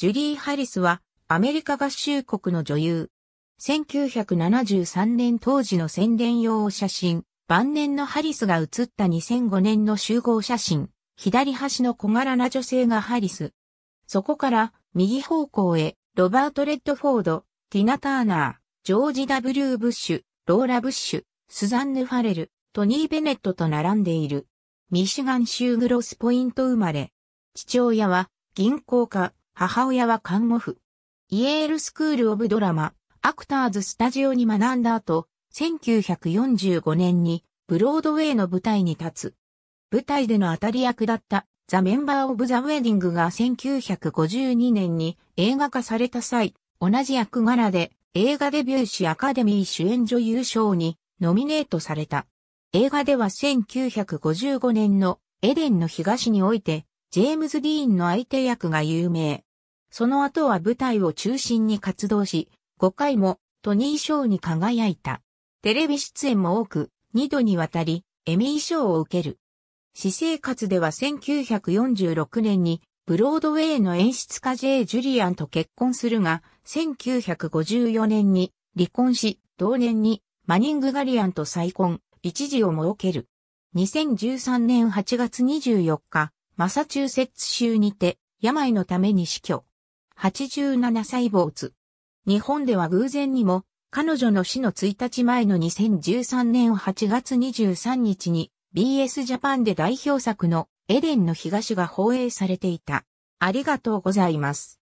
ジュリー・ハリスはアメリカ合衆国の女優。1973年当時の宣伝用写真、晩年のハリスが写った2005年の集合写真、左端の小柄な女性がハリス。そこから右方向へロバート・レッドフォード、ティナ・ターナー、ジョージ・ W・ ブッシュ、ローラ・ブッシュ、スザンヌ・ファレル、トニー・ベネットと並んでいる。ミシガン州グロスポイント生まれ。父親は銀行家、母親は看護婦。イエールスクールオブドラマ、アクターズスタジオに学んだ後、1945年にブロードウェイの舞台に立つ。舞台での当たり役だったザ・メンバー・オブ・ザ・ウェディングが1952年に映画化された際、同じ役柄で映画デビューしアカデミー主演女優賞にノミネートされた。映画では1955年のエデンの東において、ジェームズ・ディーンの相手役が有名。その後は舞台を中心に活動し、5回もトニー賞に輝いた。テレビ出演も多く、2度にわたり、エミー賞を受ける。私生活では1946年に、ブロードウェイの演出家 J. ジュリアンと結婚するが、1954年に離婚し、同年にマニング・ガリアンと再婚、一時を設ける。2013年8月24日、マサチューセッツ州にて、病のために死去。87歳没。日本では偶然にも、彼女の死の1日前の2013年8月23日に BS ジャパンで代表作のエデンの東が放映されていた。ありがとうございます。